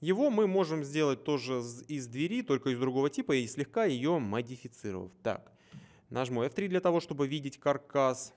Его мы можем сделать тоже из двери, только из другого типа и слегка ее модифицировав. Так, нажму F3 для того, чтобы видеть каркас.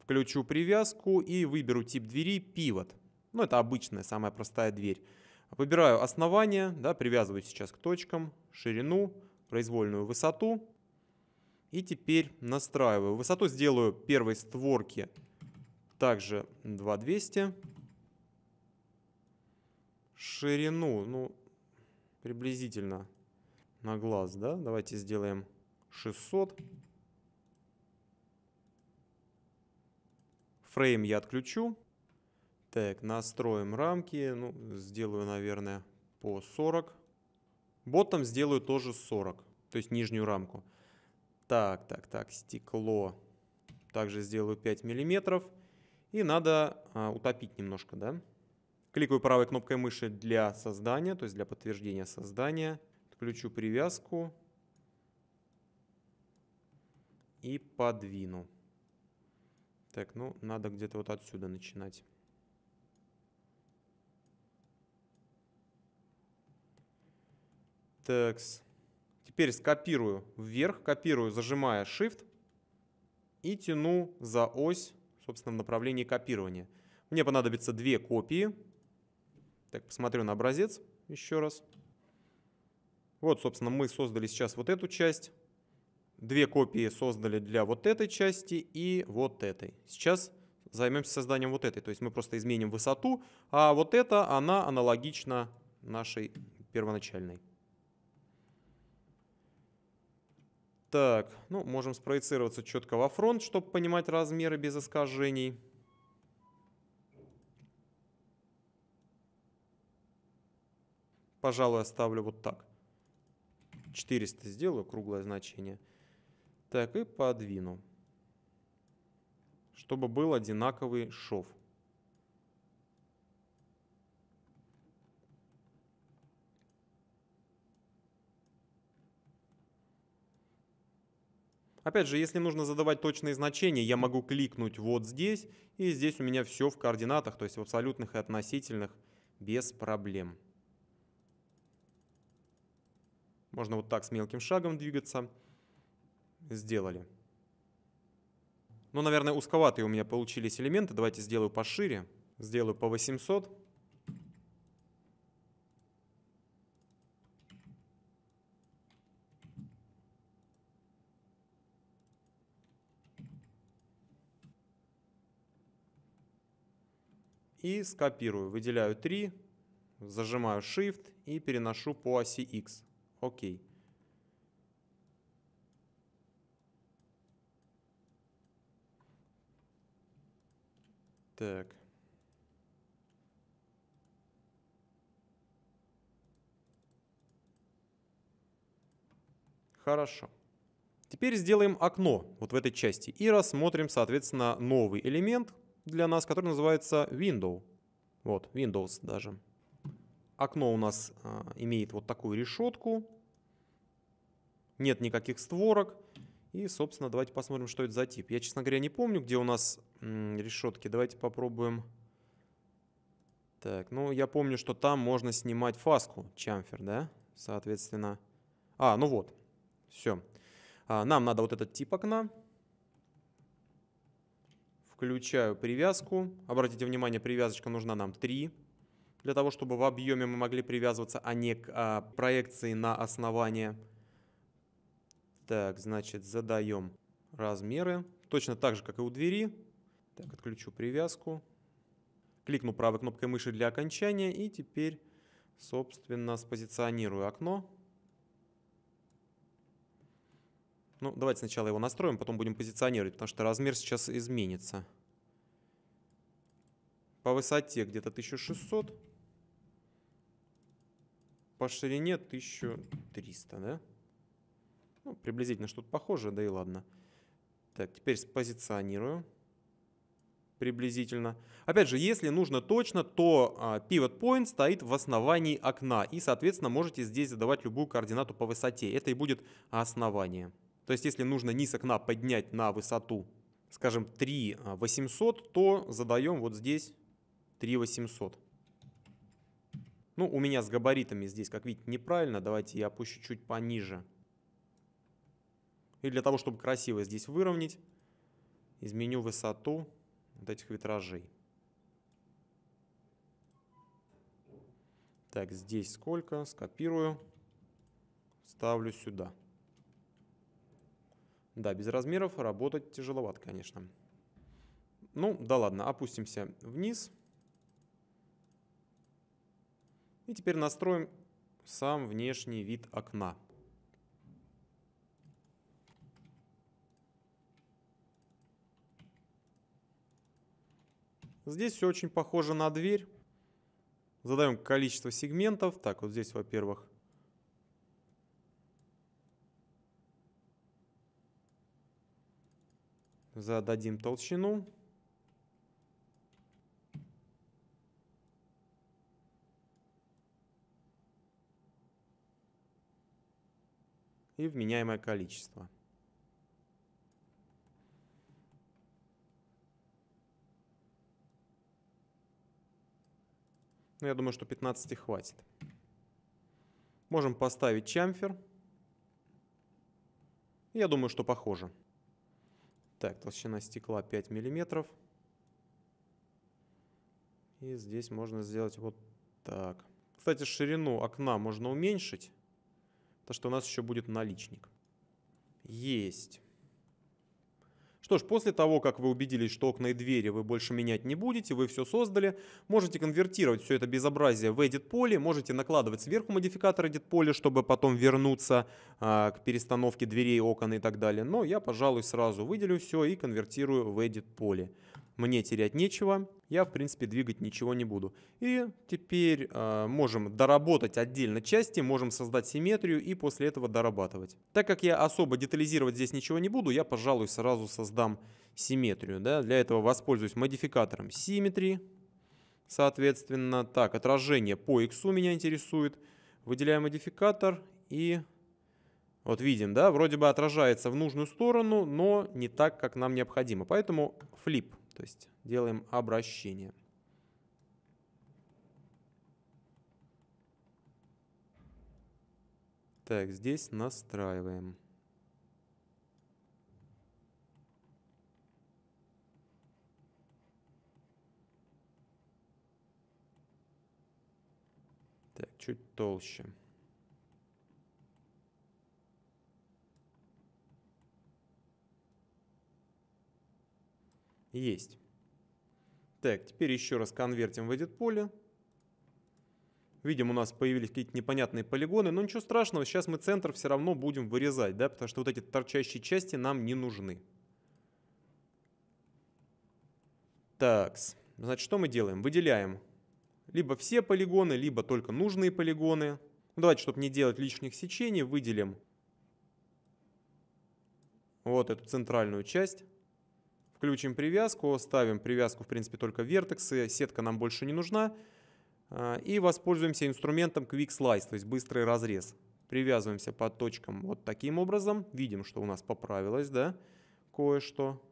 Включу привязку и выберу тип двери пивот. Ну, это обычная, самая простая дверь. Выбираю основание, да, привязываю сейчас к точкам, ширину, произвольную высоту. И теперь настраиваю. Высоту сделаю первой створки также 2200 ширину, ну, приблизительно на глаз, да? Давайте сделаем 600. Фрейм я отключу. Так, настроим рамки. Ну, сделаю, наверное, по 40. Ботом сделаю тоже 40, то есть нижнюю рамку. Так, так, так, стекло. Также сделаю 5 миллиметров. И надо а, утопить немножко, да? Да. Кликаю правой кнопкой мыши для создания, то есть для подтверждения создания. Включу привязку и подвину. Так, ну надо где-то вот отсюда начинать. Такс. Теперь скопирую вверх, копирую, зажимая Shift и тяну за ось, собственно, в направлении копирования. Мне понадобится две копии. Так, посмотрю на образец еще раз. Вот, собственно, мы создали сейчас вот эту часть. Две копии создали для вот этой части и вот этой. Сейчас займемся созданием вот этой. То есть мы просто изменим высоту, а вот эта, она аналогична нашей первоначальной. Так, ну, можем спроецироваться четко во фронт, чтобы понимать размеры без искажений. пожалуй, оставлю вот так. 400 сделаю, круглое значение. Так, и подвину. Чтобы был одинаковый шов. Опять же, если нужно задавать точные значения, я могу кликнуть вот здесь, и здесь у меня все в координатах, то есть в абсолютных и относительных, без проблем. Можно вот так с мелким шагом двигаться. Сделали. Ну, наверное, узковатые у меня получились элементы. Давайте сделаю пошире. Сделаю по 800. И скопирую. Выделяю 3, зажимаю Shift и переношу по оси X. Окей. Так. Хорошо. Теперь сделаем окно вот в этой части и рассмотрим, соответственно, новый элемент для нас, который называется window. Вот, Windows даже. Окно у нас а, имеет вот такую решетку. Нет никаких створок. И, собственно, давайте посмотрим, что это за тип. Я, честно говоря, не помню, где у нас решетки. Давайте попробуем. Так, ну я помню, что там можно снимать фаску, чамфер, да? Соответственно. А, ну вот. Все. А, нам надо вот этот тип окна. Включаю привязку. Обратите внимание, привязочка нужна нам 3 для того, чтобы в объеме мы могли привязываться, а не к а, проекции на основание. Так, значит, задаем размеры. Точно так же, как и у двери. Так, отключу привязку. Кликну правой кнопкой мыши для окончания. И теперь, собственно, спозиционирую окно. Ну, давайте сначала его настроим, потом будем позиционировать, потому что размер сейчас изменится. По высоте где-то 1600. По ширине 1300, да? Ну, приблизительно что-то похожее, да и ладно. Так, теперь спозиционирую приблизительно. Опять же, если нужно точно, то а, pivot point стоит в основании окна, и, соответственно, можете здесь задавать любую координату по высоте. Это и будет основание. То есть, если нужно низ окна поднять на высоту, скажем, 3 800, а, то задаем вот здесь 3800. Ну, у меня с габаритами здесь, как видите, неправильно. Давайте я опущу чуть пониже. И для того, чтобы красиво здесь выровнять, изменю высоту вот этих витражей. Так, здесь сколько? Скопирую. Ставлю сюда. Да, без размеров работать тяжеловато, конечно. Ну, да ладно, опустимся вниз. И теперь настроим сам внешний вид окна. Здесь все очень похоже на дверь. Задаем количество сегментов. Так, вот здесь, во-первых, зададим толщину. и вменяемое количество. Ну, я думаю, что 15 хватит. Можем поставить чамфер. Я думаю, что похоже. Так, толщина стекла 5 миллиметров. И здесь можно сделать вот так. Кстати, ширину окна можно уменьшить то что у нас еще будет наличник. Есть. Что ж, после того, как вы убедились, что окна и двери вы больше менять не будете, вы все создали, можете конвертировать все это безобразие в edit поле, можете накладывать сверху модификатор edit поля, чтобы потом вернуться а, к перестановке дверей, окон и так далее. Но я, пожалуй, сразу выделю все и конвертирую в edit поле мне терять нечего, я, в принципе, двигать ничего не буду. И теперь э, можем доработать отдельно части, можем создать симметрию и после этого дорабатывать. Так как я особо детализировать здесь ничего не буду, я, пожалуй, сразу создам симметрию. Да? Для этого воспользуюсь модификатором Symmetry, соответственно. Так, отражение по X меня интересует. Выделяем модификатор и... Вот видим, да, вроде бы отражается в нужную сторону, но не так, как нам необходимо. Поэтому флип то есть делаем обращение. Так, здесь настраиваем. Так, чуть толще. Есть. Так, теперь еще раз конвертим в edit поле. Видим, у нас появились какие-то непонятные полигоны, но ничего страшного, сейчас мы центр все равно будем вырезать, да, потому что вот эти торчащие части нам не нужны. Так, значит, что мы делаем? Выделяем либо все полигоны, либо только нужные полигоны. Ну, давайте, чтобы не делать лишних сечений, выделим вот эту центральную часть. Включим привязку, ставим привязку, в принципе, только вертексы, сетка нам больше не нужна. А, и воспользуемся инструментом Quick Slice, то есть быстрый разрез. Привязываемся по точкам вот таким образом. Видим, что у нас поправилось, да, кое-что.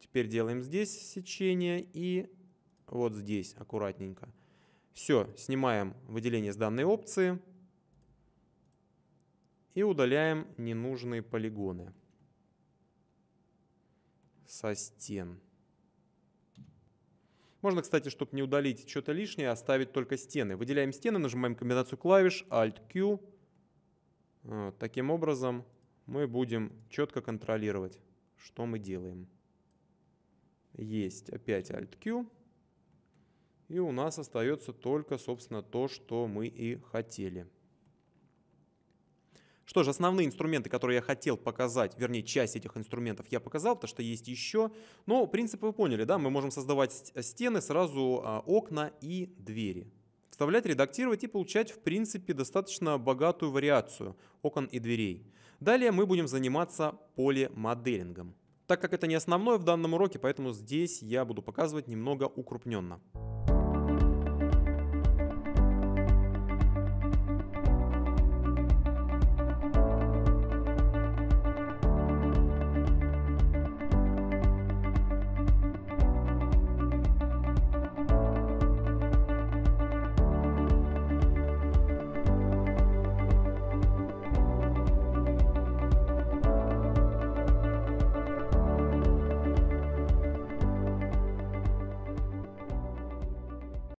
Теперь делаем здесь сечение и вот здесь аккуратненько. Все, снимаем выделение с данной опции и удаляем ненужные полигоны со стен. Можно, кстати, чтобы не удалить что-то лишнее, оставить только стены. Выделяем стены, нажимаем комбинацию клавиш Alt-Q. Вот, э, таким образом мы будем четко контролировать, что мы делаем. Есть опять Alt-Q. И у нас остается только, собственно, то, что мы и хотели. Что же, основные инструменты, которые я хотел показать, вернее, часть этих инструментов я показал, потому что есть еще. Но принцип вы поняли, да, мы можем создавать э, стены, сразу а, окна и двери. Вставлять, редактировать и получать, в принципе, достаточно богатую вариацию окон и дверей. Далее мы будем заниматься полимоделингом. Так как это не основное в данном уроке, поэтому здесь я буду показывать немного укрупненно.